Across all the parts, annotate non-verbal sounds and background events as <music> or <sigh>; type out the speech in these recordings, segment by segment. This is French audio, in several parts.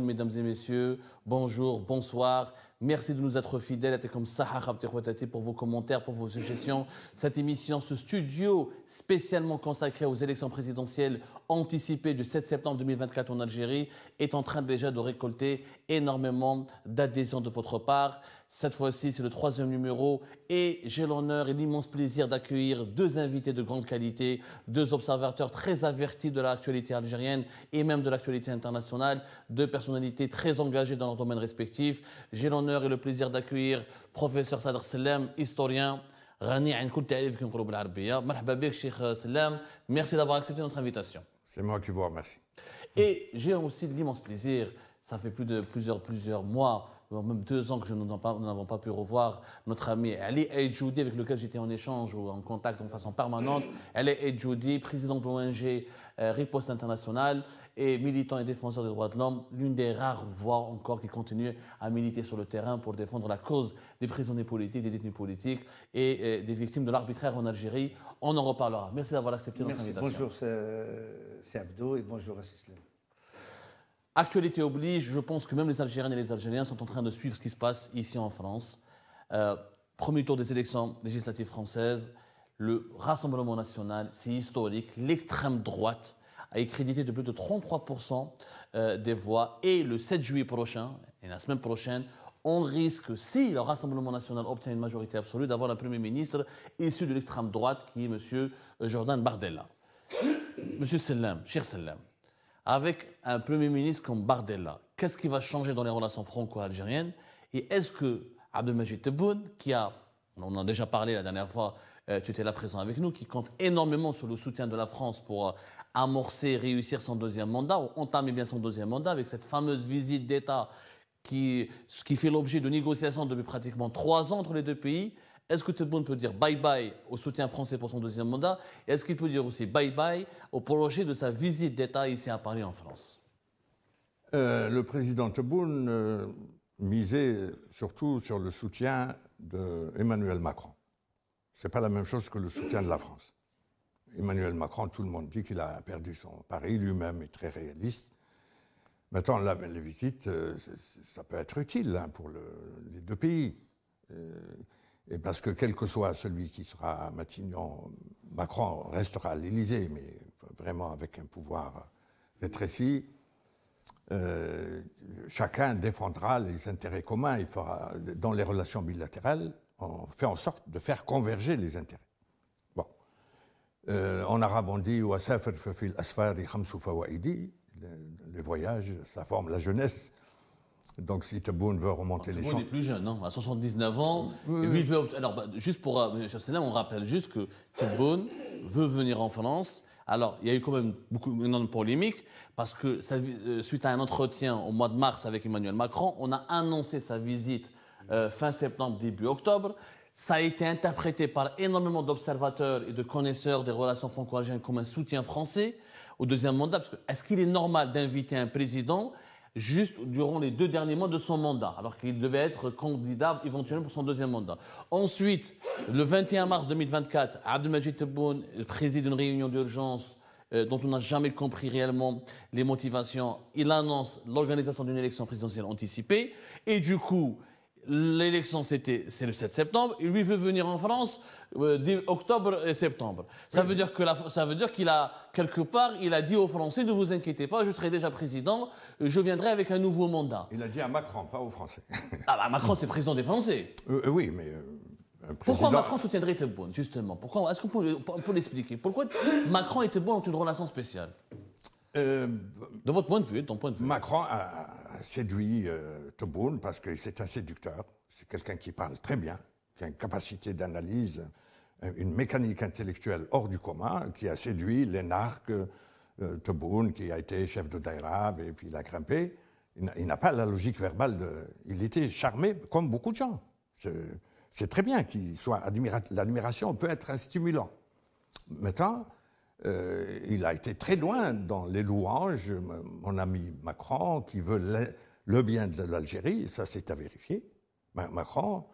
mesdames et messieurs, bonjour, bonsoir. Merci de nous être fidèles, et comme Saha pour vos commentaires, pour vos suggestions. Cette émission, ce studio spécialement consacré aux élections présidentielles anticipées du 7 septembre 2024 en Algérie, est en train déjà de récolter énormément d'adhésions de votre part. Cette fois-ci, c'est le troisième numéro et j'ai l'honneur et l'immense plaisir d'accueillir deux invités de grande qualité, deux observateurs très avertis de l'actualité algérienne et même de l'actualité internationale, deux personnalités très engagées dans leurs domaines respectifs. J'ai l'honneur et le plaisir d'accueillir professeur Sadr Selem, historien. Euh, Merci d'avoir accepté notre invitation c'est moi qui vous remercie et j'ai aussi l'immense plaisir ça fait plus de plusieurs plusieurs mois même deux ans que je nous n'avons pas pu revoir notre ami Ali Ejoudi, avec lequel j'étais en échange ou en contact de façon permanente. Ali Ejoudi, président de l'ONG euh, Riposte Internationale et militant et défenseur des droits de l'homme, l'une des rares voix encore qui continue à militer sur le terrain pour défendre la cause des prisonniers politiques, des détenus politiques et euh, des victimes de l'arbitraire en Algérie. On en reparlera. Merci d'avoir accepté notre Merci. invitation. Bonjour, c'est euh, Abdo et bonjour à Actualité oblige, je pense que même les Algériennes et les Algériens sont en train de suivre ce qui se passe ici en France. Euh, premier tour des élections législatives françaises, le Rassemblement national, c'est historique, l'extrême droite a crédité de plus de 33% euh, des voix et le 7 juillet prochain, et la semaine prochaine, on risque, si le Rassemblement national obtient une majorité absolue, d'avoir un Premier ministre issu de l'extrême droite qui est M. Euh, Jordan Bardella. Monsieur Selim, cher Selim avec un Premier ministre comme Bardella. Qu'est-ce qui va changer dans les relations franco-algériennes Et est-ce que Abdelmajid Tebboune, qui a, on en a déjà parlé la dernière fois, euh, tu étais là présent avec nous, qui compte énormément sur le soutien de la France pour euh, amorcer, réussir son deuxième mandat, ou entamer bien son deuxième mandat avec cette fameuse visite d'État qui fait l'objet de négociations depuis pratiquement trois ans entre les deux pays, est-ce que Tebboune peut dire bye-bye au soutien français pour son deuxième mandat est-ce qu'il peut dire aussi bye-bye au prolongé de sa visite d'État ici à Paris en France euh, Le président Tebboune euh, misait surtout sur le soutien d'Emmanuel Macron. Ce n'est pas la même chose que le soutien de la France. Emmanuel Macron, tout le monde dit qu'il a perdu son pari, lui-même est très réaliste. Maintenant, la, les visites, euh, ça peut être utile hein, pour les deux pays. Et parce que quel que soit celui qui sera à Matignon, Macron restera à l'Élysée, mais vraiment avec un pouvoir rétréci. Euh, chacun défendra les intérêts communs. Il fera, dans les relations bilatérales, on fait en sorte de faire converger les intérêts. Bon. Euh, en arabe, on dit « Wasafir fil khamsu Les voyages, ça forme la jeunesse. Donc, si Thibault veut remonter les les Taboun est plus jeune, non hein, À 79 ans. Alors, bah, juste pour le euh, on rappelle juste que Thibault veut venir en France. Alors, il y a eu quand même beaucoup de polémiques parce que euh, suite à un entretien au mois de mars avec Emmanuel Macron, on a annoncé sa visite euh, fin septembre, début octobre. Ça a été interprété par énormément d'observateurs et de connaisseurs des relations franco-algériennes comme un soutien français au deuxième mandat. est-ce qu'il est normal d'inviter un président juste durant les deux derniers mois de son mandat, alors qu'il devait être candidat éventuellement pour son deuxième mandat. Ensuite, le 21 mars 2024, Abdelmajid Tebboune préside une réunion d'urgence euh, dont on n'a jamais compris réellement les motivations. Il annonce l'organisation d'une élection présidentielle anticipée et du coup, L'élection, c'était, c'est le 7 septembre. il lui veut venir en France euh, d'octobre octobre et septembre. Ça veut dire que la, ça veut dire qu'il a quelque part, il a dit aux Français ne vous inquiétez pas, je serai déjà président, je viendrai avec un nouveau mandat. Il a dit à Macron, pas aux Français. <laughs> ah bah Macron, c'est président des Français. Euh, euh, oui, mais. Pourquoi Macron soutiendrait Tebboune, justement Pourquoi Est-ce qu'on peut, l'expliquer Pourquoi Macron et Tebboune ont une relation spéciale De votre point de vue, de ton point de vue. Macron a, séduit euh, parce que c'est un séducteur, c'est quelqu'un qui parle très bien, qui a une capacité d'analyse, euh, une mécanique intellectuelle hors du commun, qui a séduit l'énarque euh, Toboun qui a été chef de Daïra, et puis il a grimpé. Il n'a pas la logique verbale. Il était charmé comme beaucoup de gens. C'est très bien qu'il soit admiratif. L'admiration peut être un stimulant. Maintenant, euh, il a été très loin dans les louanges, mon ami Macron, qui veut le, bien de l'Algérie, ça c'est à vérifier. Macron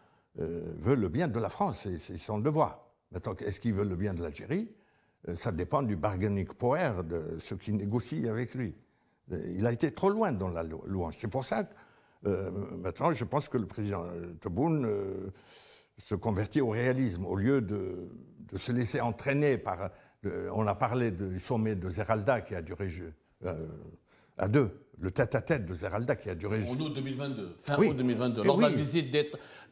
euh, veut le bien de la France, c'est son devoir. Maintenant, est-ce qu'il veut le bien de l'Algérie euh, Ça dépend du bargaining power, de ceux qui négocient avec lui. Il a été trop loin dans la louange. C'est pour ça que maintenant, je pense que le président Tebboune se convertit au réalisme au lieu de, de se laisser entraîner par on a parlé du sommet de Zeralda qui a duré euh, à deux, le tête-à-tête de Zeralda qui a duré. En août 2022, fin août 2022, la visite,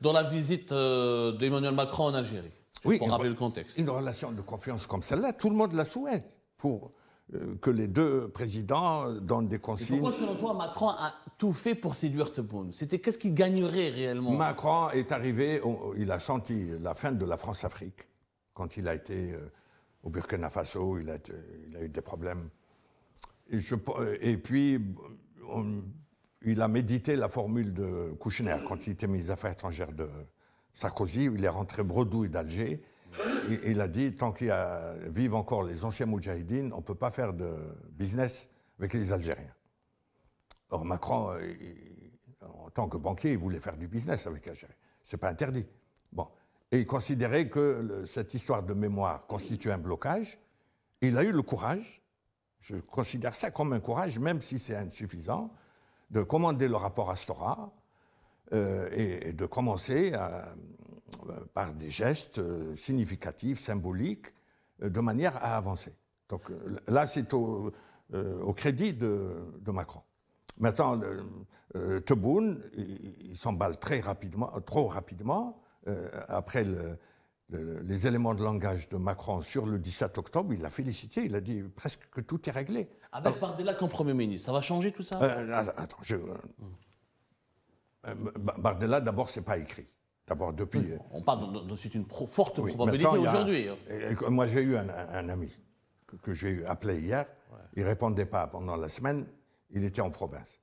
dans la visite euh, d'Emmanuel Macron en Algérie. Oui, pour rappeler le contexte. Une relation de confiance comme celle-là, tout le monde la souhaite pour euh, que les deux présidents donnent des consignes. pourquoi, selon toi, Macron a tout fait pour séduire Tebboune C'était qu'est-ce qu'il gagnerait réellement Macron est arrivé, il a senti la fin de la France-Afrique quand il a été au Burkina Faso, il a, il a eu des problèmes. Et, je, et puis, il a médité la formule de Kouchner quand il était ministre des Affaires étrangères de Sarkozy. Il est rentré bredouille d'Alger. Il, a dit tant qu'il y a, vivent encore les anciens moudjahidines, on ne peut pas faire de business avec les Algériens. Or, Macron, en tant que banquier, il voulait faire du business avec l'Algérie. Ce n'est pas interdit. Bon et il considérait que cette histoire de mémoire constitue un blocage. Il a eu le courage, je considère ça comme un courage, même si c'est insuffisant, de commander le rapport Astora euh, et, de commencer euh, par des gestes euh, significatifs, symboliques, de manière à avancer. Donc là, c'est au, crédit de, Macron. Maintenant, euh, il, s'emballe très rapidement, trop rapidement. Euh, après les éléments de langage de Macron sur le 17 octobre, il a félicité, il a dit presque que tout est réglé. Avec Bardella comme Premier ministre, ça va changer tout ça euh, Attends, euh, Bardella, d'abord, c'est pas écrit. D'abord, depuis. On parle de, c'est une forte probabilité aujourd'hui. Hein. Moi, j'ai eu un, ami que, j'ai appelé hier. Il répondait pas pendant la semaine. Il était en province.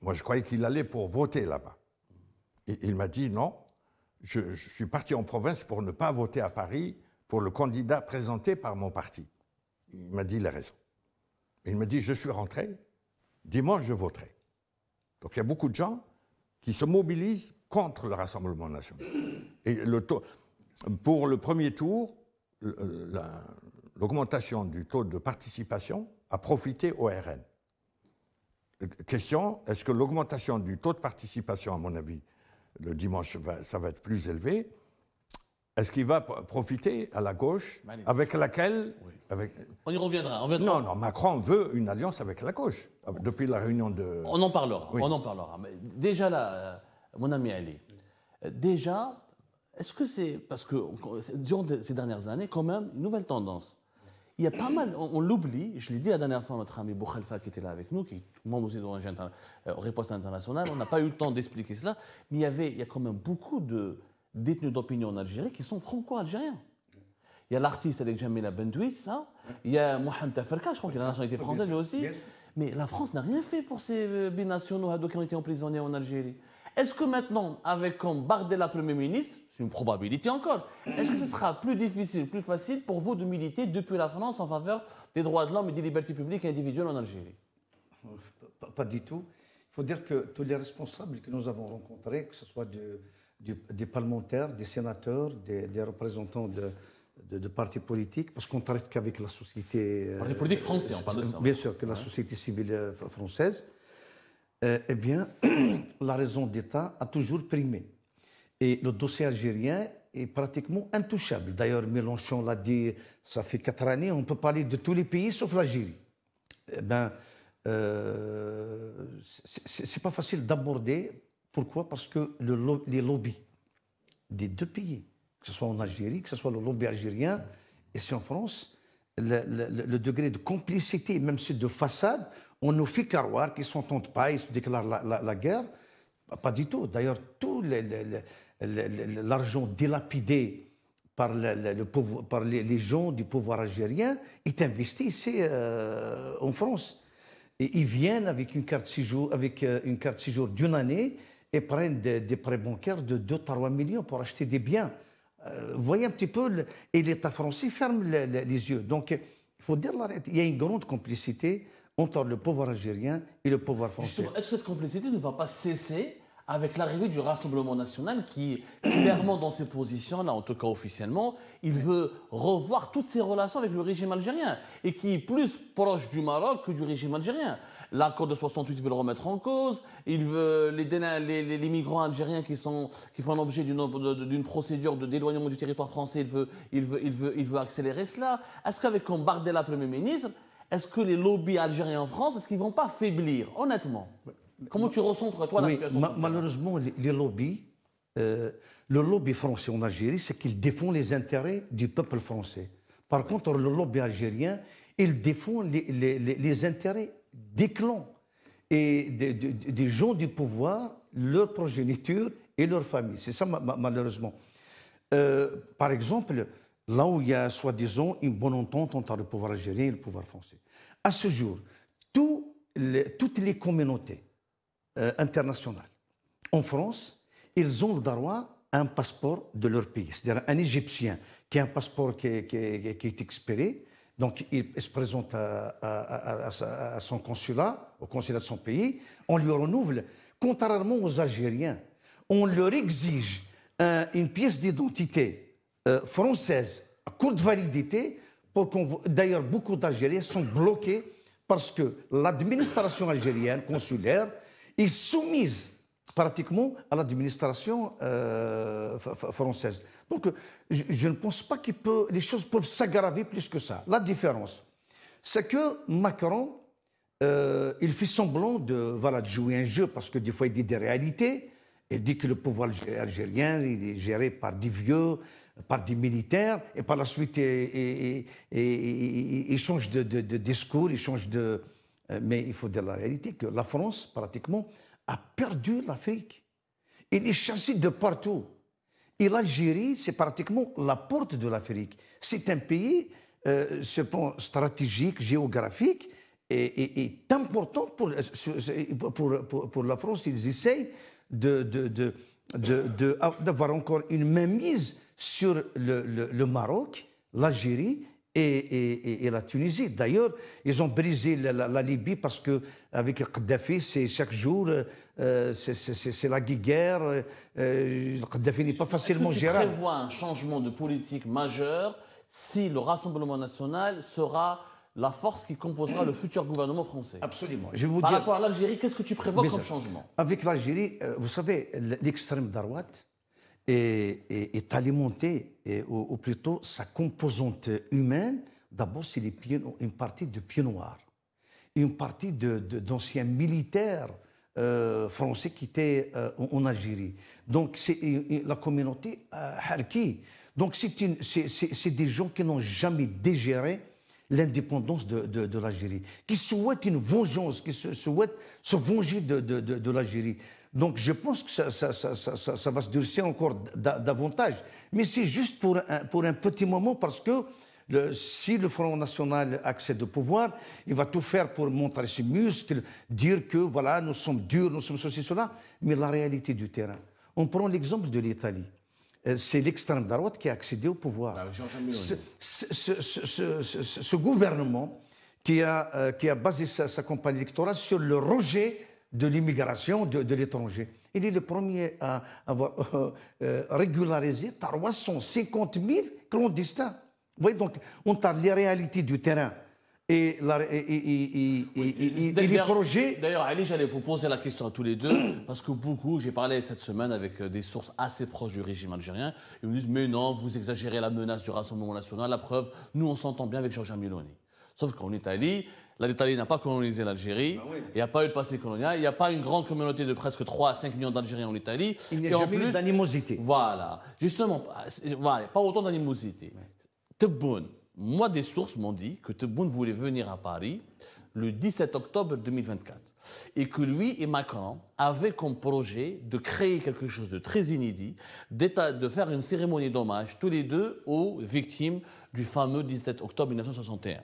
moi, je croyais qu'il allait pour voter là-bas. il m'a dit non, je, suis parti en province pour ne pas voter à Paris pour le candidat présenté par mon parti. Il m'a dit les raisons. Il m'a dit, je suis rentré, dimanche je voterai. Donc il y a beaucoup de gens qui se mobilisent contre le Rassemblement national. Et le pour le premier tour, l'augmentation du taux de participation a profité au RN. Euh, question, est-ce que l'augmentation du taux de participation, à mon avis, le dimanche, ça va être plus élevé. Est-ce qu'il va profiter à la gauche avec laquelle On y reviendra. Non, non, Macron veut une alliance avec la gauche depuis la réunion de. On en parlera. On en parlera. Mais déjà là, euh, mon ami Ali, euh, déjà, est-ce que c'est parce que durant ces dernières années, quand même, une nouvelle tendance il y a pas mal, on, l'oublie, je l'ai dit la dernière fois à notre ami Boukhalfa qui était là avec nous, qui est membre aussi de interna, euh, Réponse Internationale, on n'a pas eu le temps d'expliquer cela, mais il y, avait, il y a quand même beaucoup de détenus d'opinion en Algérie qui sont franco-algériens. Il y a l'artiste avec Jamila Bendouis, il y a Mohamed Taferka, je crois qu'il a la nationalité française lui aussi. Mais la France n'a rien fait pour ces euh, binationaux qui hein, ont été emprisonnés en Algérie. Est-ce que maintenant, avec comme la Premier ministre, c'est une probabilité encore, est-ce que ce sera plus difficile, plus facile pour vous de militer depuis la France en faveur des droits de l'homme et des libertés publiques individuelles en Algérie pas, du tout. Il faut dire que tous les responsables que nous avons rencontrés, que ce soit des parlementaires, des sénateurs, des, représentants de, partis politiques, parce qu'on ne traite qu'avec la société. Euh, Parti politique français, on parle de ça. Bien sûr, que la société civile euh, française. Euh, eh bien, <clears throat> la raison d'État a toujours primé. Et le dossier algérien est pratiquement intouchable. D'ailleurs, Mélenchon l'a dit, ça fait quatre années, on peut parler de tous les pays sauf l'Algérie. Eh bien, euh, c'est pas facile d'aborder. Pourquoi Parce que les lobbies des deux pays, que ce soit en Algérie, que ce soit le lobby algérien, et c'est en France, le, le, degré de complicité, même si de façade, on nous fait croire qu'ils s'entendent pas, ils se déclarent la, guerre. Bah, pas du tout. D'ailleurs, tout l'argent dilapidé par, les, gens du pouvoir algérien est investi ici euh, en France. Et ils viennent avec une carte séjour, euh, séjour d'une année et prennent des, prêts bancaires de 2-3 millions pour acheter des biens. Euh, vous voyez un petit peu, et l'État français ferme les, yeux. Donc, il faut dire Il y a une grande complicité entre le pouvoir algérien et le pouvoir français. Est-ce que cette complicité ne va pas cesser avec l'arrivée du Rassemblement national qui, clairement dans ses positions, là en tout cas officiellement, il veut revoir toutes ses relations avec le régime algérien et qui est plus proche du Maroc que du régime algérien. L'accord de 68 veut le remettre en cause, il veut les, les migrants algériens qui, sont, qui font l'objet d'une procédure de d'éloignement du territoire français, il veut, il veut, il veut, il veut accélérer cela. Est-ce qu'avec la Premier ministre, est-ce que les lobbies algériens en France, est-ce qu'ils ne vont pas faiblir, honnêtement Comment tu ressens, toi, la situation Malheureusement, les, lobbies, euh, le lobby français en Algérie, c'est qu'ils défend les intérêts du peuple français. Par contre, le lobby algérien, il défend les, intérêts des clans et des, gens du pouvoir, leur progéniture et leur famille. C'est ça, malheureusement. Euh, par exemple, là où il y a, soi-disant, une bonne entente entre le pouvoir algérien et le pouvoir français. À ce jour, toutes les communautés euh, internationales en France, ils ont le droit à un passeport de leur pays. C'est-à-dire un Égyptien qui a un passeport qui, est expiré, donc il se présente à, son consulat, au consulat de son pays, on lui renouvelle. Contrairement aux Algériens, on leur exige une pièce d'identité euh, française à courte validité. Pour qu'on... D'ailleurs, beaucoup d'Algériens sont bloqués parce que l'administration algérienne consulaire est soumise pratiquement à l'administration euh, française. Donc, je, ne pense pas que peut, les choses peuvent s'aggraver plus que ça. La différence, c'est que Macron, euh, il fait semblant de, voilà, jouer un jeu, parce que des fois, il dit des réalités. Il dit que le pouvoir algérien, il est géré par des vieux, par des militaires, et par la suite, ils changent de, discours, ils changent de... Euh, mais il faut dire la réalité que la France, pratiquement, a perdu l'Afrique. Il est chassé de partout. Et l'Algérie, c'est pratiquement la porte de l'Afrique. C'est un pays, euh, stratégique, géographique, et important euh, pour, pour, pour, la France. Ils essayent d'avoir de, de, encore une mainmise sur le, Maroc, l'Algérie et, la Tunisie. D'ailleurs, ils ont brisé la, Libye parce que avec Kadhafi, c'est chaque jour, euh, c'est la guerre. Euh, euh Kadhafi n'est pas facilement que tu gérable. un changement de politique majeur si le Rassemblement national sera la force qui composera le futur gouvernement français. Absolument. Je vous Par rapport à l'Algérie, qu'est-ce que tu prévois comme changement Avec l'Algérie, euh, vous savez, l'extrême droite et, est alimenté, et, ou, plutôt sa composante humaine, d'abord c'est une partie de pieds noirs, une partie d'anciens de, d'anciens militaires euh, français qui étaient euh, en Algérie. Donc c'est la communauté euh, Donc c'est des gens qui n'ont jamais dégéré l'indépendance de, de, l'Algérie, qui souhaitent une vengeance, qui se, souhaitent se venger de, de l'Algérie. Donc je pense que ça, va se durcir encore davantage. Mais c'est juste pour un, pour un petit moment parce que le, si le Front National accède au pouvoir, il va tout faire pour montrer ses muscles, dire que voilà, nous sommes durs, nous sommes ceci, cela. Mais la réalité du terrain. On prend l'exemple de l'Italie. Euh, c'est l'extrême droite qui a accédé au pouvoir. Ce, gouvernement qui a, euh, qui a basé sa, sa campagne électorale sur le rejet de l'immigration de, l'étranger. Il est le premier à avoir <laughs> euh, euh, régularisé 350 000 clandestins. Vous voyez, donc, on parle les réalités du terrain. Et, la, et, les projets. D'ailleurs, Ali, j'allais vous poser la question à tous les deux, <clears throat> parce que beaucoup, j'ai parlé cette semaine avec euh, des sources assez proches du régime algérien, ils me disent Mais non, vous exagérez la menace du Rassemblement national, la preuve, nous on s'entend bien avec Georges Meloni. Sauf qu'en Italie, l'Italie n'a pas colonisé l'Algérie, bah il n'y a pas eu de passé colonial, il n'y a pas une grande communauté de presque 3 à 5 millions d'Algériens en Italie. Il n'y a jamais plus, d'animosité. Voilà, justement, ah, voilà, pas autant d'animosité. Tebboune, moi des sources m'ont dit que Tebboune voulait venir à Paris le 17 octobre 2024 et que lui et Macron avaient comme projet de créer quelque chose de très inédit, de faire une cérémonie d'hommage tous les deux aux victimes du fameux 17 octobre 1961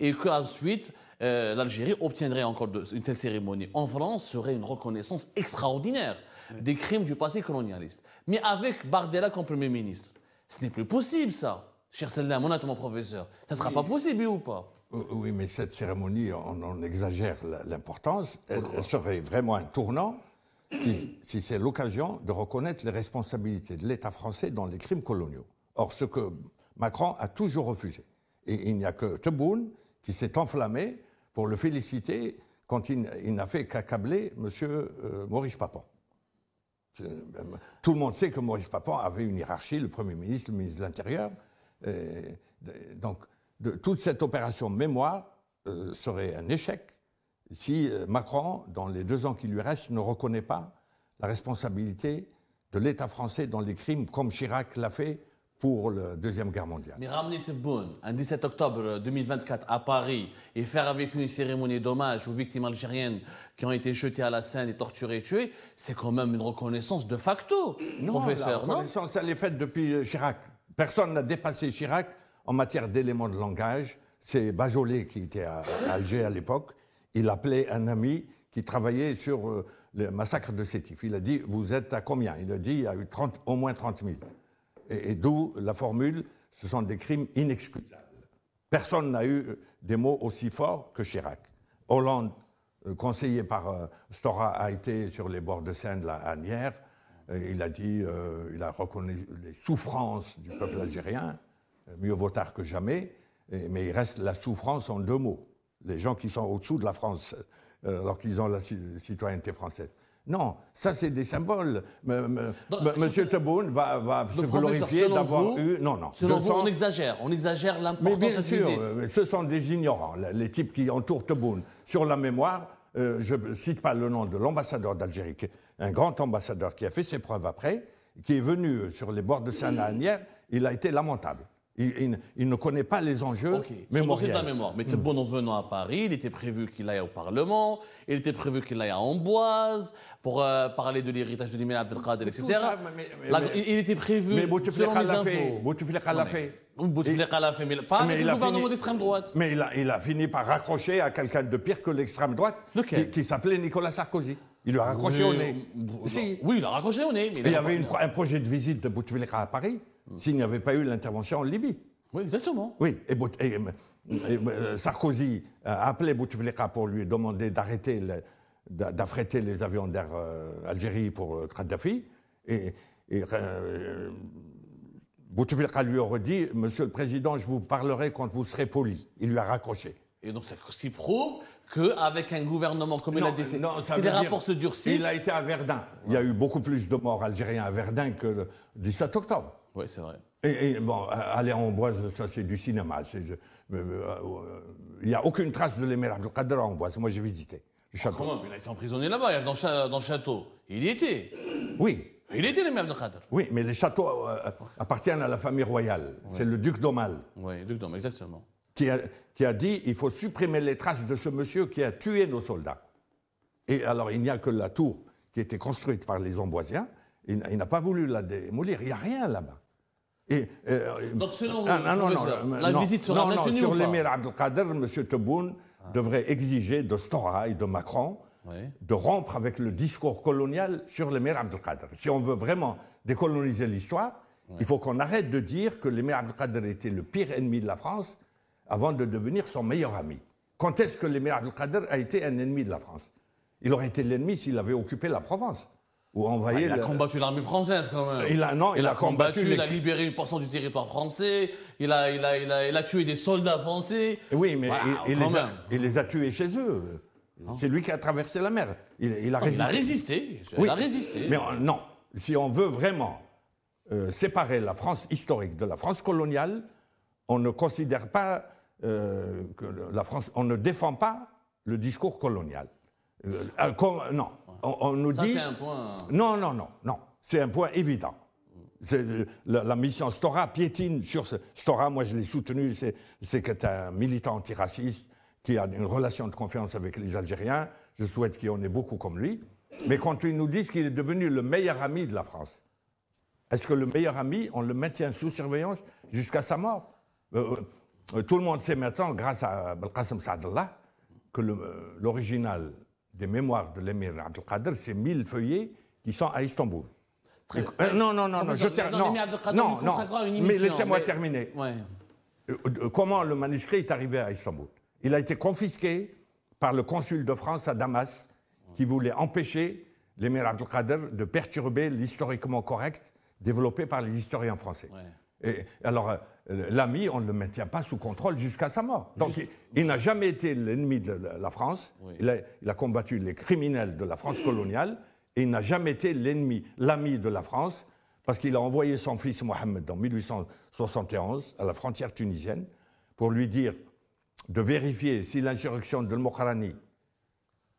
et qu'ensuite euh, l'Algérie obtiendrait encore une telle cérémonie en France serait une reconnaissance extraordinaire des crimes du passé colonialiste. Mais avec Bardella comme Premier ministre, ce n'est plus possible ça. Cher mon mon professeur, ça ne sera pas possible ou pas euh, euh, Oui, mais cette cérémonie, on, exagère l'importance. Elle, serait vraiment un tournant si, c'est l'occasion de reconnaître les responsabilités de l'État français dans les crimes coloniaux. Or, ce que Macron a toujours refusé. Et il n'y a que Tebboune qui s'est enflammé pour le féliciter quand il, n'a fait qu'accabler M. Euh, Maurice Papon. Euh, tout le monde sait que Maurice Papon avait une hiérarchie, le Premier ministre, le ministre de l'Intérieur. Donc, toute cette opération mémoire euh, serait un échec si Macron, dans les deux ans qui lui restent, ne reconnaît pas la responsabilité de l'État français dans les crimes, comme Chirac l'a fait pour la Deuxième Guerre mondiale. Mais ramener Tebboune, un 17 octobre 2024 à Paris, et faire avec lui une cérémonie d'hommage aux victimes algériennes qui ont été jetées à la Seine et torturées et tuées, c'est quand même une reconnaissance de facto, non, professeur, la reconnaissance, non elle est faite depuis euh, Chirac. Personne n'a dépassé Chirac en matière d'éléments de langage. C'est Bajolé qui était à Alger à l'époque. Il appelait un ami qui travaillait sur euh, le massacre de Sétif. Il a dit, vous êtes à combien Il a dit, il y a eu au moins 30 000. Et, d'où la formule, ce sont des crimes inexcusables. Personne n'a eu des mots aussi forts que Chirac. Hollande, euh, conseillé par euh, Stora, a été sur les bords de Seine la Anière. Il a dit, euh, il a reconnu les souffrances du peuple algérien, mieux vaut tard que jamais, mais il reste la souffrance en deux mots. Les gens qui sont au-dessous de la France, alors qu'ils ont la citoyenneté française. Non, ça c'est des symboles. monsieur Teboun va, se glorifier d'avoir eu. Non, non. Selon vous, on exagère. On exagère l'importance de sûr, ce sont des ignorants, les types qui entourent Teboun. Sur la mémoire, euh, je ne cite pas le nom de l'ambassadeur d'Algérie, un grand ambassadeur qui a fait ses preuves après, qui est venu sur les bords de saint il a été lamentable. Il, ne connaît pas les enjeux mais mémoriels. Son mémoire. Mais hmm. bon, en venant à Paris, il était prévu qu'il aille au Parlement, il était prévu qu'il aille à Amboise pour euh, parler de l'héritage de l'imam Abdelkader, etc. il, était prévu, mais selon les infos... fait. mais gouvernement d'extrême droite. Mais il a, fini par raccrocher à quelqu'un de pire que l'extrême droite, qui s'appelait Nicolas Sarkozy. Il lui a raccroché oui, au nez. Euh, oui, il a raccroché au nez. il, y avait un projet de visite de Bouteflika à Paris hmm. s'il n'y avait pas eu l'intervention en Libye. Oui, exactement. Oui, et, euh, euh, Sarkozy a appelé Bouteflika pour lui demander d'arrêter, d'affrêter les avions d'air Algérie pour Kadhafi. Et, et Bouteflika lui aurait dit Monsieur le Président, je vous parlerai quand vous serez poli. Il lui a raccroché. Et donc, c'est ce qui prouve qu'avec un gouvernement comme il a décidé. Si les rapports se durcissent. Il a été à Verdun. Il y a eu beaucoup plus de morts algériens à Verdun que le 17 octobre. Oui, c'est vrai. Et, bon, euh, aller à Amboise, ça c'est du cinéma. Euh, euh, il n'y a aucune trace de l'émir Abdelkader à Amboise. Moi j'ai visité le château. Ah, il a été emprisonné là-bas, dans, dans, le château. Il y était. Oui. Il était l'émir Abdelkader. Oui, mais les châteaux appartiennent à la famille royale. C'est le duc d'Aumale. Oui, duc d'Aumale, exactement qui a, dit il faut supprimer les traces de ce monsieur qui a tué nos soldats. Et alors, il n'y a que la tour qui était construite par les Amboisiens. Il, n'a pas voulu la démolir. Il n'y a rien là-bas. Et, euh, Donc, selon vous, ah, la visite sera maintenue Sur l'émir Abdelkader, M. Tebboune devrait exiger de Stora de Macron de rompre avec le discours colonial sur l'émir Abdelkader. Si on veut vraiment décoloniser l'histoire, il faut qu'on arrête de dire que l'émir Abdelkader était le pire ennemi de la France avant de devenir son meilleur ami. Quand est-ce que l'émir Abdelkader a été un ennemi de la France Il aurait été l'ennemi s'il avait occupé la Provence. Ou envoyé la. Ah, il a combattu l'armée française quand même. Il a, non, il, a, combattu, il a libéré portion du territoire français, il a, il, a, il, a, il a tué des soldats français. Oui, mais il, les a, tués chez eux. Hein C'est lui qui a traversé la mer. Il, a, résisté. il a résisté. Mais euh, non, si on veut vraiment euh, séparer la France historique de la France coloniale, on ne considère pas euh, que la France, on ne défend pas le discours colonial. Euh, euh, non, on, nous Ça, C'est un point. Non, non, non, non. C'est un point évident. La, mission Stora piétine sur ce. Stora, moi je l'ai soutenu, c'est un militant antiraciste qui a une relation de confiance avec les Algériens. Je souhaite qu'il en ait beaucoup comme lui. Mais quand ils nous disent qu'il est devenu le meilleur ami de la France, est-ce que le meilleur ami, on le maintient sous surveillance jusqu'à sa mort euh, tout le monde sait maintenant, grâce à Belkacem Saadallah, que euh, l'original des mémoires de l'émir Abdelkader, c'est 1000 feuillets qui sont à Istanbul. Euh, non, non, non, je termine. Non, non, mais laissez-moi terminer. Comment le manuscrit est arrivé à Istanbul Il a été confisqué par le consul de France à Damas, qui voulait empêcher l'émir Abdelkader de perturber l'historiquement correct développé par les historiens français alors, euh, l'ami, on ne le maintient pas sous contrôle jusqu'à sa mort. Donc, il, n'a jamais été l'ennemi de la France. Il, a, combattu les criminels de la France coloniale. Et il n'a jamais été l'ennemi, l'ami de la France, parce qu'il a envoyé son fils Mohamed en 1871 à la frontière tunisienne pour lui dire de vérifier si l'insurrection de Mokhrani,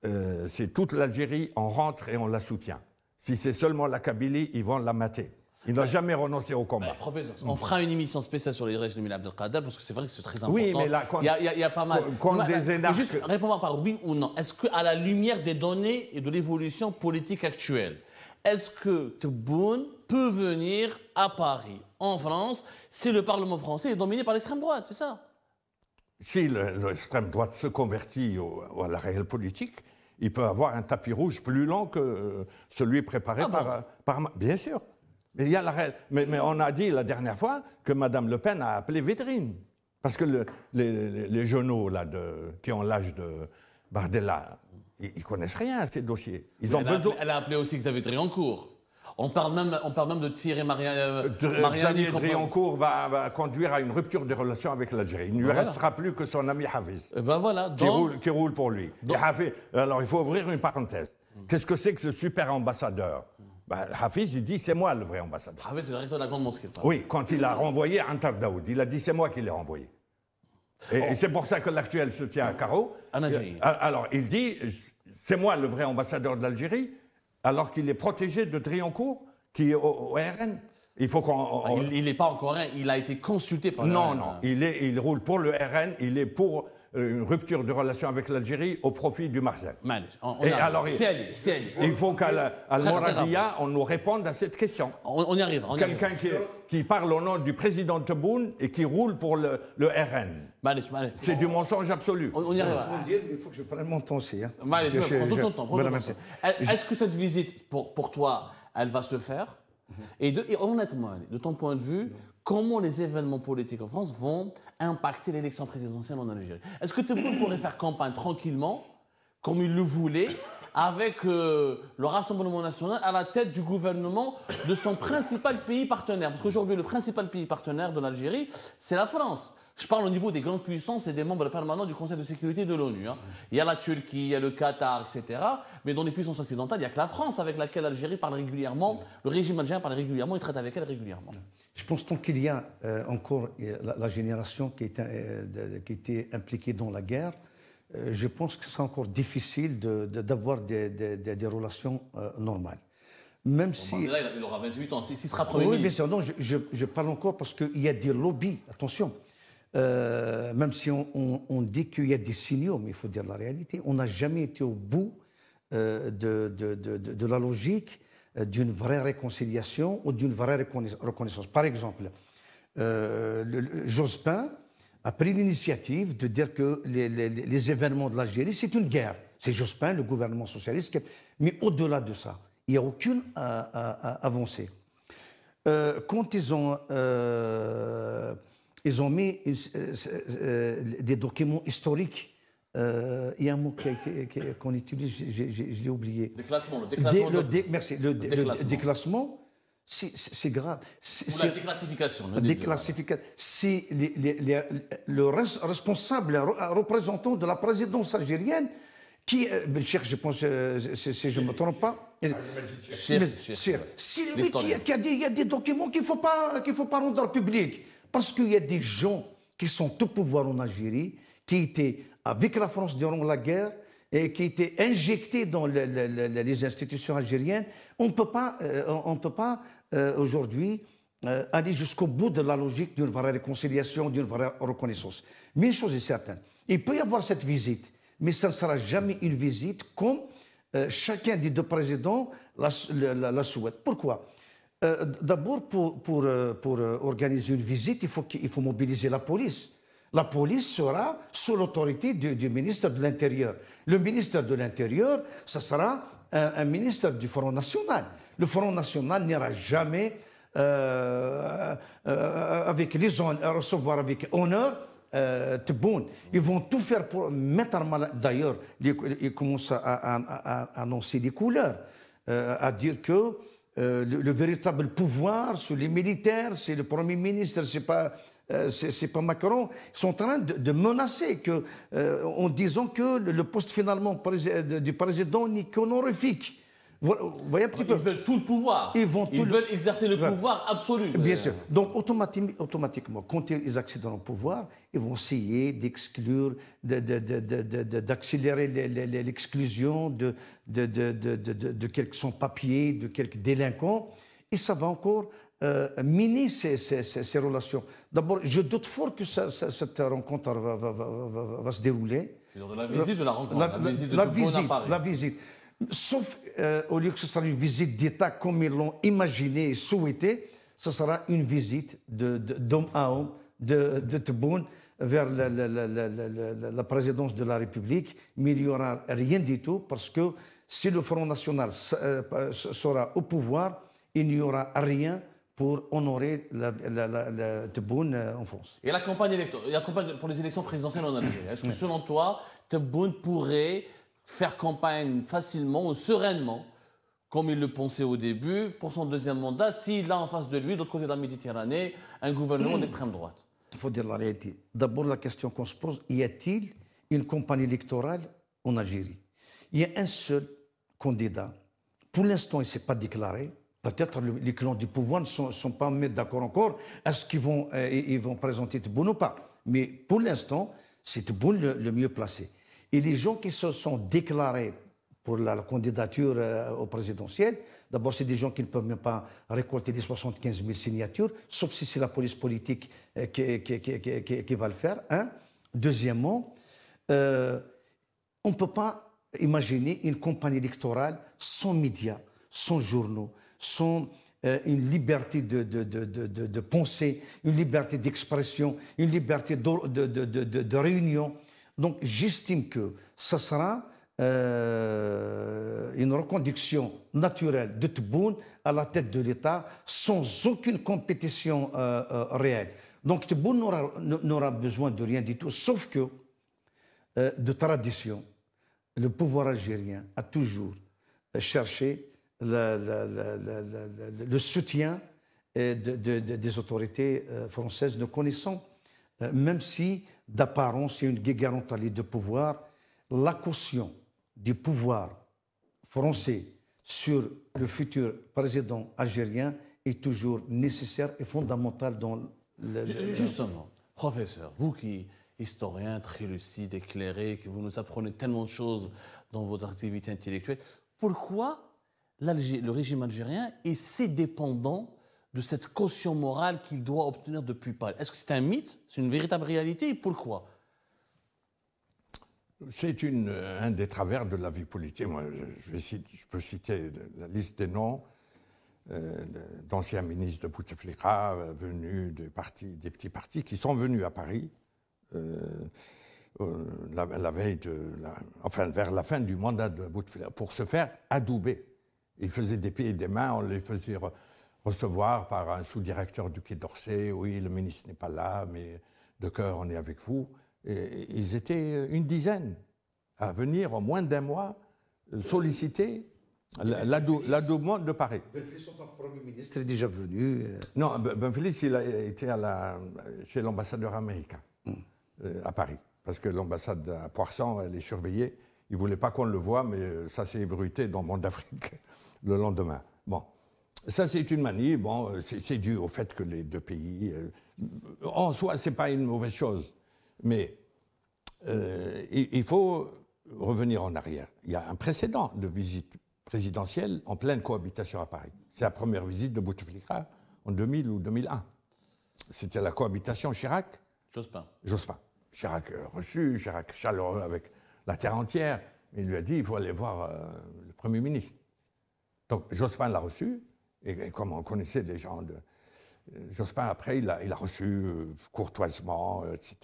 c'est euh, toute l'Algérie, on rentre et on la soutient. Si c'est seulement la Kabylie, ils vont la mater. Il n'a jamais renoncé au combat. Bah, on fera une émission spéciale sur les règles de Mila Abdelkader parce que c'est vrai que c'est très important. Oui, mais là, il y, a, pas mal. des Juste réponds-moi par oui ou non. Est-ce qu'à la lumière des données et de l'évolution politique actuelle, est-ce que Tebboune peut venir à Paris, en France, si le Parlement français est dominé par l'extrême droite C'est ça Si l'extrême droite se convertit à la réelle politique, il peut avoir un tapis rouge plus long que euh, celui préparé ah par, par. Bien sûr. Mais, il y a la, mais, on a dit la dernière fois que Mme Le Pen a appelé vitrine. Parce que les, les genoux là, de, qui ont l'âge de Bardella, ils, ne connaissent rien à ces dossiers. Ils ont elle, besoin... a appelé, elle a appelé aussi Xavier Triancourt. On parle même, on parle même de Thierry Maria, euh, euh, Xavier Triancourt va, conduire à une rupture des relations avec l'Algérie. Il ne lui restera plus que son ami Hafiz. Eh ben voilà, qui, roule, pour lui. alors il faut ouvrir une parenthèse. Qu'est-ce que c'est que ce super ambassadeur bah, Hafiz, il dit c'est moi le vrai ambassadeur. Hafiz, ah c'est le de la grande mosquée. Oui, quand il a renvoyé Antar Daoud, il a dit c'est moi qui l'ai renvoyé. Et, oh. c'est pour ça que l'actuel se tient à carreau. Euh, alors, il dit c'est moi le vrai ambassadeur de l'Algérie, alors qu'il est protégé de Driancourt, qui est au, RN. Il faut qu'on. n'est ah, pas encore RN, il a été consulté par Non, non, il, est, il roule pour le RN, il est pour euh, une rupture de relation avec l'Algérie au profit du Marseille. On, on Et alors, il, il faut qu'à Moradia, on nous réponde à cette question. On, on y arrive. Quelqu'un qui, qui, parle au nom du président Tebboune et qui roule pour le, le RN. C'est du mensonge absolu. On, y arrive. il faut que je prenne mon temps aussi. Hein, Est-ce que cette visite, pour, pour toi, elle va se faire et, honnêtement, de ton point de vue, comment les événements politiques en France vont impacter l'élection présidentielle en Algérie Est-ce que Tebboune pourrait faire campagne tranquillement, comme il le voulait, avec euh, le Rassemblement national à la tête du gouvernement de son principal pays partenaire Parce qu'aujourd'hui, le principal pays partenaire de l'Algérie, c'est la France. Je parle au niveau des grandes puissances et des membres permanents du Conseil de sécurité de l'ONU. Hein. Il y a la Turquie, il y a le Qatar, etc. Mais dans les puissances occidentales, il n'y a que la France avec laquelle l'Algérie parle régulièrement, le régime algérien parle régulièrement et traite avec elle régulièrement. Je pense donc qu'il y a euh, encore la, génération qui était, euh, qui était impliquée dans la guerre. Euh, je pense que c'est encore difficile d'avoir des, relations normales même si... il aura 28 ans, s'il sera ah Premier oui, ministre. Oui, bien sûr, non, je, je parle encore parce qu'il y a des lobbies, attention, euh, même si on, dit qu'il y a des signaux, mais il faut dire la réalité, on n'a jamais été au bout euh, de, de, de, la logique euh, d'une vraie réconciliation ou d'une vraie reconnaissance. Par exemple, Jospin a pris l'initiative de dire que les, événements de l'Algérie, c'est une guerre. C'est Jospin, le gouvernement socialiste, mais au-delà de ça, il n'y a aucune avancée. quand ils ont ils ont mis euh, euh, euh, des documents historiques. Il y a un mot qu'on utilise, je l'ai oublié. Le déclassement. Le merci. Le, déclassement, c'est grave. Ou la déclassification. La déclassification. C'est le responsable, représentant de la présidence algérienne qui, ben, cher, je pense, si je ne me trompe pas, ah, c'est lui qui, a dit qu'il y a des documents qu'il ne faut, pas rendre public. Parce qu'il y a des gens qui sont au pouvoir en Algérie, qui étaient avec euh, la France durant la guerre et qui étaient injectés dans les institutions algériennes. On ne peut pas, euh, pas euh, aujourd'hui aller jusqu'au bout de la logique d'une vraie réconciliation, d'une vraie reconnaissance. Mais une chose est certaine, il peut y avoir cette visite, mais ça ne sera jamais une visite comme chacun des deux présidents la souhaite. Pourquoi euh, d'abord, pour, pour, euh, pour, euh, organiser une visite, il faut, il faut mobiliser la police. La police sera sous l'autorité du, ministre de l'Intérieur. Le ministre de l'Intérieur, ce sera un, ministre du Front National. Le Front National n'ira jamais avec les recevoir avec honneur euh, Ils vont tout faire pour mettre en mal. D'ailleurs, ils, commencent à, à, annoncer des couleurs, à dire que euh, le, véritable pouvoir, sur les militaires, c'est le Premier ministre, c'est pas euh, c'est pas Macron, sont en train de, menacer que, euh, en disant que le, poste finalement du président n'est qu'honorifique voyez un petit peu. Ils veulent tout le pouvoir. Ils, veulent exercer le pouvoir absolu. Bien sûr. Donc automatiquement, quand ils accèdent au pouvoir, ils vont essayer d'exclure, d'accélérer l'exclusion de, de, quelques sans-papiers, de quelques délinquants. Et ça va encore miner ces, relations. D'abord, je doute fort que cette rencontre va, se dérouler. De la visite de la rencontre, la, la visite, la visite, sauf euh, au lieu que ce soit une visite d'État comme ils l'ont imaginé et souhaité, ce sera une visite d'homme à homme de, de Tebboune vers la, présidence de la République, mais il n'y aura rien du tout parce que si le Front National euh, sera au pouvoir, il n'y aura rien pour honorer la, euh, en France. Et la campagne, la campagne, pour les élections présidentielles en Algérie, est-ce que selon toi, Tebboune pourrait faire campagne facilement ou sereinement, comme il le pensait au début, pour son deuxième mandat, s'il a en face de lui, de l'autre côté de la Méditerranée, un gouvernement d'extrême droite Il faut dire la réalité. D'abord, la question qu'on se pose, y a-t-il une campagne électorale en Algérie Il y a un seul candidat. Pour l'instant, il ne s'est pas déclaré. Peut-être les clans du pouvoir ne sont, pas mis d'accord encore. Est-ce qu'ils vont, euh, ils vont présenter Tebboune ou pas Mais pour l'instant, c'est Tebboune le mieux placé. Et les gens qui se sont déclarés pour la candidature euh, au présidentiel, d'abord, c'est des gens qui ne peuvent même pas récolter les 75 000 signatures, sauf si c'est la police politique euh, qui, va le faire. Hein. Deuxièmement, euh, on ne peut pas imaginer une campagne électorale sans médias, sans journaux, sans une liberté de, pensée, une liberté d'expression, une liberté de, réunion. Donc j'estime que ce sera euh, une reconduction naturelle de Tebboune à la tête de l'État sans aucune compétition euh, euh, réelle. Donc Tebboune n'aura besoin de rien du tout, sauf que, de tradition, le pouvoir algérien a toujours cherché le, soutien des autorités françaises. Nous connaissons, même si d'apparence et une garantie de pouvoir, la caution du pouvoir français sur le futur président algérien est toujours nécessaire et fondamentale dans le... Justement, professeur, vous qui, historien très lucide, éclairé, que vous nous apprenez tellement de choses dans vos activités intellectuelles, pourquoi le régime algérien est si dépendant de cette caution morale qu'il doit obtenir depuis Paris. Est-ce que c'est un mythe C'est une véritable réalité et pourquoi C'est euh, un des travers de la vie politique. Moi, je, peux citer la liste des noms euh, d'anciens ministres de Bouteflika euh, venus des petits partis qui sont venus à Paris la, veille de, enfin vers la fin du mandat de Bouteflika pour se faire adouber. Ils faisaient des pieds et des mains, on les faisait recevoir par un sous-directeur du Quai d'Orsay, oui, le ministre n'est pas là, mais de cœur, on est avec vous. ils étaient une dizaine à venir en moins d'un mois solliciter la, la, demande de Paris. Benfélix, en Premier ministre, est déjà venu. Euh. Non, ben-, Benfélix, il a été à la, chez l'ambassadeur américain hmm. euh, à Paris, parce que l'ambassade à Poisson, elle est surveillée. Il ne voulait pas qu'on le voie, mais ça s'est ébruité dans le monde d'Afrique <laughs> le lendemain. Bon. Ça, c'est une manie. Bon, euh, c'est dû au fait que les deux pays. Euh, en soi, ce n'est pas une mauvaise chose. Mais euh, il faut revenir en arrière. Il y a un précédent de visite présidentielle en pleine cohabitation à Paris. C'est la première visite de Bouteflika en 2000 ou 2001. C'était la cohabitation Chirac. Jospin. Jospin. Chirac reçu, Chirac chaleureux avec la terre entière. Il lui a dit il faut aller voir le Premier ministre. Donc Jospin l'a reçu. Et, comme on connaissait des gens de. Euh, Jospin, après, il a, il reçu euh, courtoisement, euh, etc.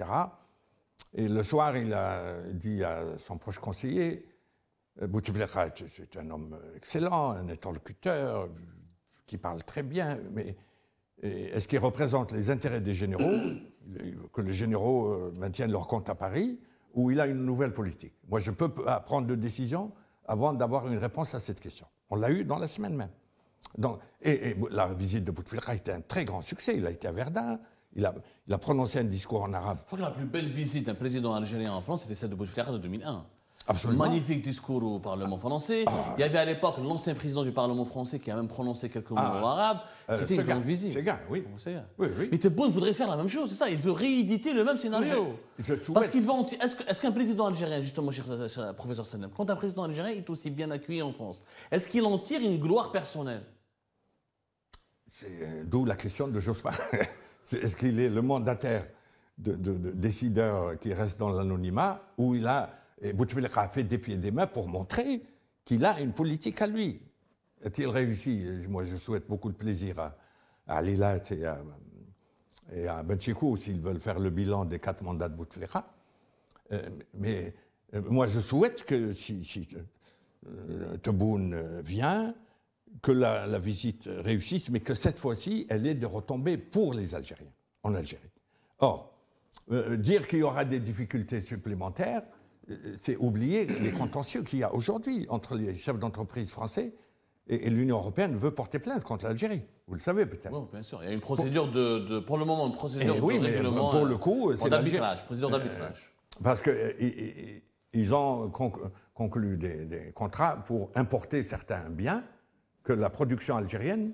Et le soir, il a dit à son proche conseiller, Bouteflika, c'est un homme excellent, un interlocuteur qui parle très bien, mais est-ce qu'il représente les intérêts des généraux, que les généraux maintiennent leur compte à Paris, ou il a une nouvelle politique Moi, je peux prendre de décision avant d'avoir une réponse à cette question. On l'a eu dans la semaine même et, la visite de Bouteflika a été un très grand succès. Il a été à Verdun, il a, prononcé un discours en arabe. Je crois la plus belle visite d'un président algérien en France, c'était celle de Bouteflika de 2001. Absolument. Magnifique discours au Parlement ah. français. Ah. Il y avait à l'époque l'ancien président du Parlement français qui a même prononcé quelques mots en ah. arabe. Euh, C'était une grande visite. C'est gars, hein. oui. oui, voudrait faire la même chose, c'est ça. Il veut rééditer le même scénario. Parce Est-ce qu'un président algérien, justement, cher, professeur Sanem, quand un président algérien est aussi bien accueilli en France, est-ce qu'il en tire une gloire personnelle euh, D'où la question de Jospin. <laughs> Est-ce qu'il est le mandataire de, de, décideur qui reste dans l'anonymat ou il a et Bouteflika a fait des pieds et des mains pour montrer qu'il a une politique à lui. est il réussi Moi, je souhaite beaucoup de plaisir à, à Lilat et à, Benchikou s'ils veulent faire le bilan des quatre mandats de Bouteflika. Euh, mais euh, moi, je souhaite que si, si euh, vient, que la, la, visite réussisse, mais que cette fois-ci, elle ait de retombées pour les Algériens, en Algérie. Or, dire qu'il y aura des difficultés supplémentaires, c'est oublier les contentieux qu'il y a aujourd'hui entre les chefs d'entreprise français et, l'Union européenne veut porter plainte contre l'Algérie. Vous le savez peut-être. Oui, bien sûr. Il y a une procédure de, pour le moment, une procédure eh oui, mais Pour euh, le coup, c'est d'arbitrage, euh, parce qu'ils euh, ont conclu des, contrats pour importer certains biens que la production algérienne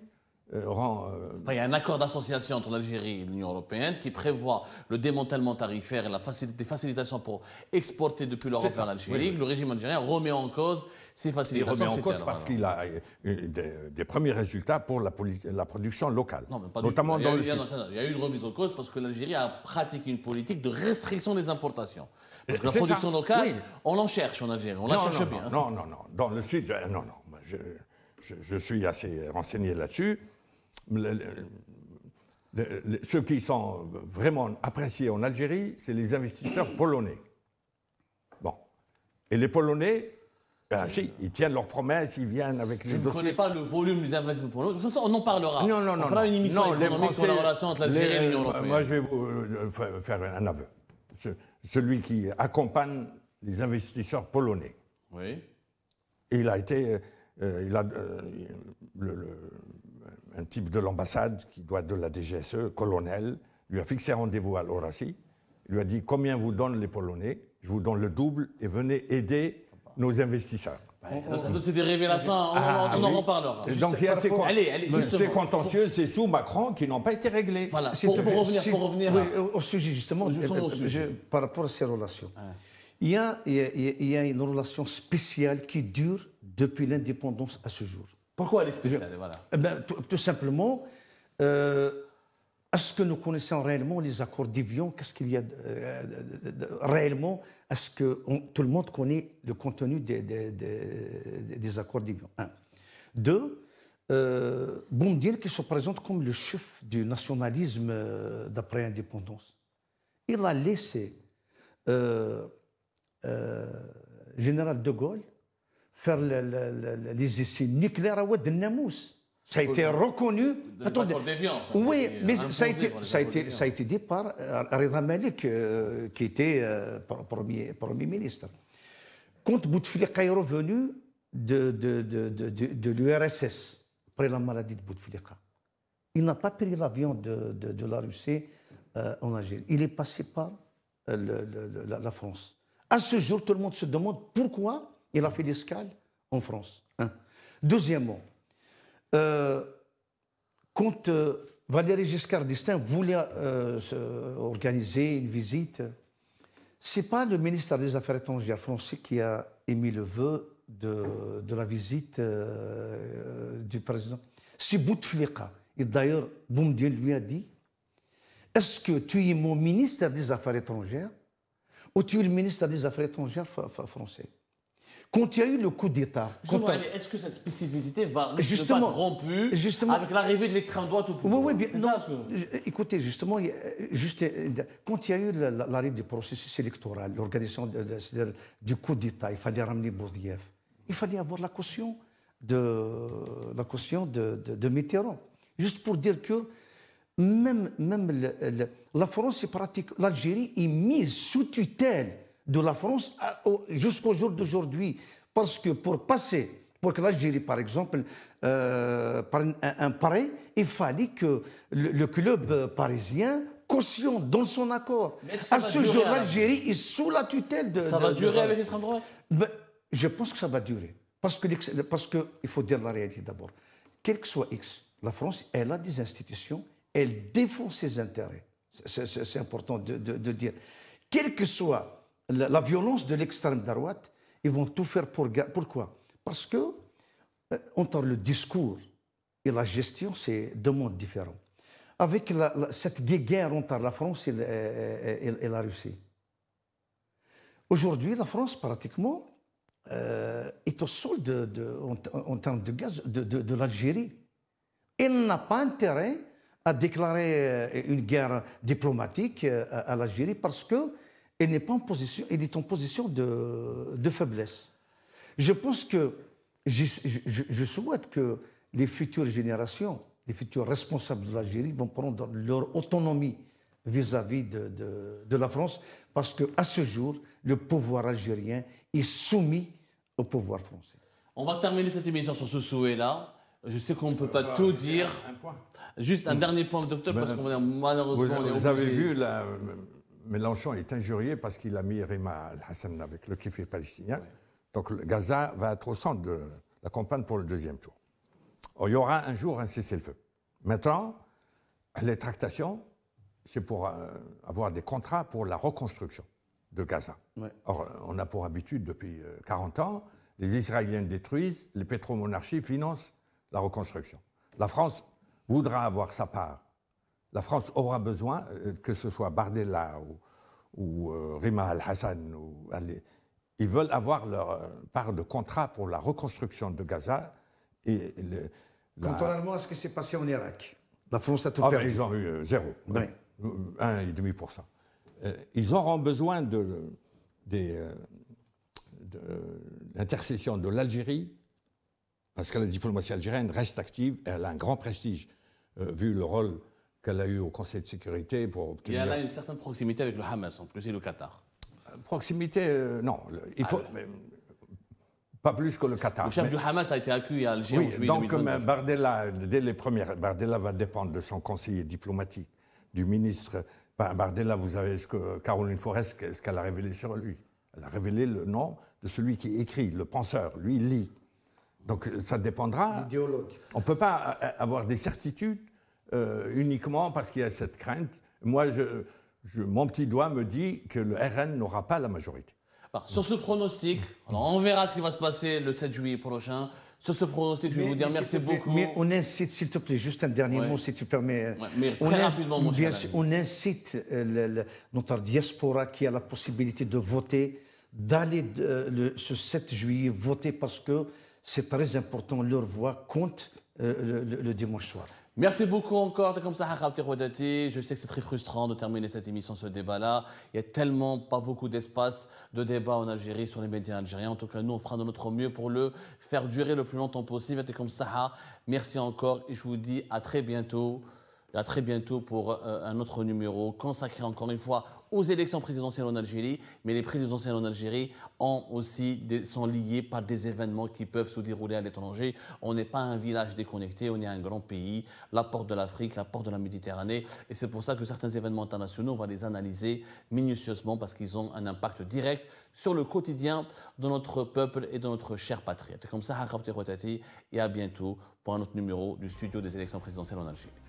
euh, euh, il y a un accord d'association entre l'Algérie et l'Union européenne qui prévoit le démantèlement tarifaire et la facilité, des facilitations pour exporter depuis l'Europe vers l'Algérie. Le régime algérien remet en cause ces facilitations. Il remet en cause parce euh, qu'il a des, des, premiers résultats pour la, production locale, non, mais pas notamment dans il y, a, eu une remise en cause parce que l'Algérie a pratiqué une politique de restriction des importations. la production locale, on en cherche en Algérie, on la cherche bien. Non, non, non, dans le sud, non, non, je suis assez renseigné là-dessus ceux qui sont vraiment appréciés en Algérie, c'est les investisseurs polonais. Bon. Et les Polonais, ben, si, ils tiennent leurs promesses, ils viennent avec les dossiers. Je ne connais pas le volume des investissements polonais. De toute façon, on en parlera. Non, non, non. Il fera une émission non, les Français, sur la relation entre l'Algérie et l'Union euh, européenne. Moi, je vais vous euh, faire un aveu. celui qui accompagne les investisseurs polonais. Oui. Il a été... Euh, il a, le, un type de l'ambassade qui doit de la DGSE, colonel, lui a fixé rendez-vous à l'Oracie, lui a dit combien vous donnent les Polonais, je vous donne le double et venez aider nos investisseurs. Bah, c'est des révélations, on, ah, en reparlera. Donc il y a ces, contentieux, c'est sous Macron qui n'ont pas été réglés. Pour, revenir, euh, au sujet justement, euh, par rapport à ces relations. il y a une relation spéciale qui dure depuis l'indépendance à ce jour. Pourquoi elle est spéciale voilà. Eh ben, tout, simplement, euh, est-ce que nous connaissons réellement les accords d'Ivion Qu'est-ce qu'il y a euh, réellement Est-ce que tout le monde connaît le contenu des, des, accords d'Ivion Un. Deux, euh, qui se présente comme le chef du nationalisme euh, d'après-indépendance. Il a laissé général de Gaulle faire les essais nucléaires à Namous. Euh, ça a été reconnu. Attendez. oui, mais ça a, été, ça, a été, ça a été dit par euh, Reza Malik, euh, qui était premier, premier ministre. Quand Bouteflika est revenu de, de, de, de, de l'URSS, après la maladie de Bouteflika, il n'a pas pris l'avion de, la Russie en Algérie. Il est passé par la France. À ce jour, tout le monde se demande pourquoi il a fait l'escale en France. Hein. Deuxièmement, euh, quand Valérie euh, Valéry Giscard d'Estaing voulait euh, organiser une visite, ce n'est pas le ministre des Affaires étrangères français qui a émis le vœu de, de la visite du président. C'est Bouteflika. Et d'ailleurs, Boumdien lui a dit Est-ce que tu es mon ministre des Affaires étrangères ou tu es le ministre des Affaires étrangères français quand il y a eu le coup d'État. Est-ce que cette spécificité va justement, rompue avec l'arrivée de l'extrême droite ou pas Oui, oui, Écoutez, justement, euh, juste, euh, quand il y a eu l'arrêt du processus électoral, l'organisation du coup d'État, il fallait ramener Bourdieu. Il fallait avoir la caution de, la caution de, Mitterrand. Juste pour dire que même, même la France est pratique, l'Algérie est mise sous tutelle de la France jusqu'au jour d'aujourd'hui. Parce que pour passer, pour que l'Algérie, par exemple, euh, prenne un, pari il fallait que le, club euh, parisien cautionne dans son accord. À ce jour, l'Algérie est sous la tutelle de. Ça va durer avec l'extrême droite Je pense que ça va durer. Parce que, parce que il faut dire la réalité d'abord. Quel que soit X, la France, elle a des institutions, elle défend ses intérêts. C'est important de, de, de dire. Quel que soit la, violence de l'extrême droite, ils vont tout faire pour... Pourquoi Parce que, euh, entre le discours et la gestion, c'est deux mondes différents. Avec cette guerre entre la France et, la Russie, aujourd'hui, la France, pratiquement, euh, est au sol de, en, de gaz de, l'Algérie. Elle n'a pas intérêt à déclarer euh, une guerre diplomatique à l'Algérie parce que et n'est pas en position, il est en position de, de faiblesse. Je pense que je, souhaite que les futures générations, les futurs responsables de l'Algérie vont prendre leur autonomie vis-à-vis de, de, la France, parce qu'à ce jour, le pouvoir algérien est soumis au pouvoir français. On va terminer cette émission sur ce souhait-là. Je sais qu'on ne peut euh, pas bah, tout dire. Juste un mm. dernier point, docteur, parce ben, qu'on malheureusement... vous avez vu la Mélenchon est injurié parce qu'il a mis Rima al-Hassan avec le kiffé palestinien. Donc Gaza va être au centre de la campagne pour le deuxième tour. il y aura un jour un cessez-le-feu. Maintenant, les tractations, c'est pour euh, avoir des contrats pour la reconstruction de Gaza. Or, on a pour habitude depuis 40 euh, ans, les Israéliens détruisent, les pétromonarchies financent la reconstruction. La France voudra avoir sa part la France aura besoin, euh, que ce soit Bardella ou, euh, Rima Al-Hassan, ils veulent avoir leur euh, part de contrat pour la reconstruction de Gaza. Et le, Contrairement à ce qui s'est passé en Irak, la France a tout ah, perdu. ils ont eu zéro, 1,5%. et demi cent. Ils auront besoin de, l'intercession de, de l'Algérie parce que la diplomatie algérienne reste active, et elle a un grand prestige vu le rôle qu'elle a eu au Conseil de sécurité pour obtenir. Et elle a une certaine proximité avec le Hamas en plus et le Qatar. Proximité, euh, non. Il ah, faut, pas plus que le Qatar. Le chef du Hamas a été accueilli à Alger donc, euh, Bardella, dès les premières, Bardella va dépendre de son conseiller diplomatique, du ministre. Bardella, vous avez ce que Caroline Forest, ce qu'elle a révélé sur lui. Elle a révélé le nom de celui qui écrit, le penseur. Lui, lit. Donc ça dépendra. L'idéologue. On ne peut pas euh, avoir des certitudes euh, uniquement parce qu'il y a cette crainte. Moi, je, mon petit doigt me dit que le RN n'aura pas la majorité. sur ce pronostic, on verra ce qui va se passer le 7 juillet prochain. Sur ce pronostic, je vais vous dire merci beaucoup. Mais on incite, s'il te plaît, juste un dernier mot, si tu permets. on On incite euh, notre diaspora qui a la possibilité de voter, d'aller euh, ce 7 juillet voter parce que c'est très important, leur voix compte le dimanche soir. Merci beaucoup encore. comme Je sais que c'est très frustrant de terminer cette émission, ce débat-là. Il n'y a tellement pas beaucoup d'espace de débat en Algérie sur les médias algériens. En tout cas, nous, on fera de notre mieux pour le faire durer le plus longtemps possible. comme ça, merci encore et je vous dis à très bientôt. À très bientôt pour euh, un autre numéro consacré encore une fois aux élections présidentielles en Algérie, mais les présidentielles en Algérie aussi sont liées par des événements qui peuvent se dérouler à l'étranger. On n'est pas un village déconnecté, on est un grand pays, la porte de l'Afrique, la porte de la Méditerranée. Et c'est pour ça que certains événements internationaux, on va les analyser minutieusement parce qu'ils ont un impact direct sur le quotidien de notre peuple et de notre chère patrie. comme ça, et à bientôt pour un autre numéro du studio des élections présidentielles en Algérie.